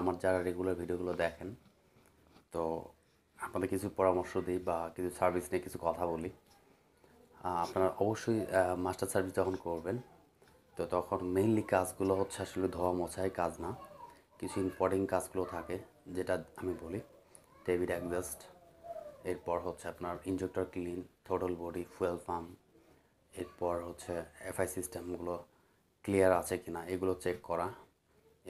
আমার যারা রেগুলার ভিডিওগুলো দেখেন তো আপনাদের কিছু পরামর্শ দিই বা কিছু সার্ভিস নিয়ে কিছু কথা বলি আপনারা অবশ্যই মাস্টার সার্ভিস যখন করবেন তো তখন মেইনলি কাজগুলো হচ্ছে আসলে ধোয়া মোছায় কাজ না কিছু ইম্পর্টেন্ট কাজগুলো থাকে যেটা আমি বলি ডেভিড অ্যাডজাস্ট এরপর হচ্ছে আপনার injector clean throttle body fuel pump এরপর হচ্ছে এফআই সিস্টেমগুলো ক্লিয়ার আছে কি না এগুলো চেক করা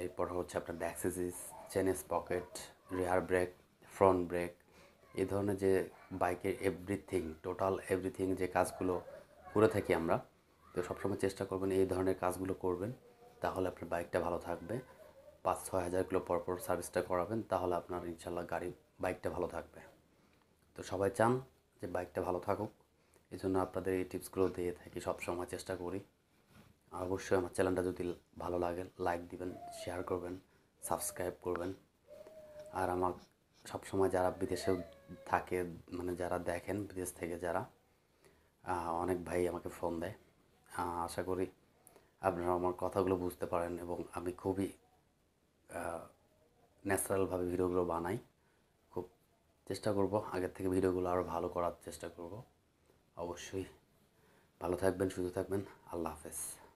এরপর হচ্ছে আপনার accessories chains pocket rear brake front brake এ ধরনের যে বাইকের এভরিথিং টোটাল এভরিথিং যে কাজগুলো করে থাকি আমরা তো সবসময় চেষ্টা করবেন এই ধরনের কাজগুলো করবেন তাহলে আপনার বাইকটা ভালো থাকবে পাঁচ ছয় হাজার কিলো পরপর সার্ভিসটা করাবেন তাহলে আপনার ইনশাল্লাহ গাড়ি বাইকটা ভালো থাকবে তো সবাই চান যে বাইকটা ভালো থাকুক এই জন্য আপনাদের এই টিপসগুলো দিয়ে থাকি সবসময় চেষ্টা করি অবশ্যই আমার চ্যানেলটা যদি ভালো লাগে লাইক দিবেন শেয়ার করবেন সাবস্ক্রাইব করবেন আর আমার সবসময় যারা বিদেশেও থাকে মানে যারা দেখেন বিদেশ থেকে যারা অনেক ভাই আমাকে ফোন দেয় আশা করি আপনারা আমার কথাগুলো বুঝতে পারেন এবং আমি খুবই ন্যাচারালভাবে ভিডিওগুলো বানাই খুব চেষ্টা করব আগের থেকে ভিডিওগুলো আরও ভালো করার চেষ্টা করব অবশ্যই ভালো থাকবেন সুস্থ থাকবেন আল্লাহ হাফেজ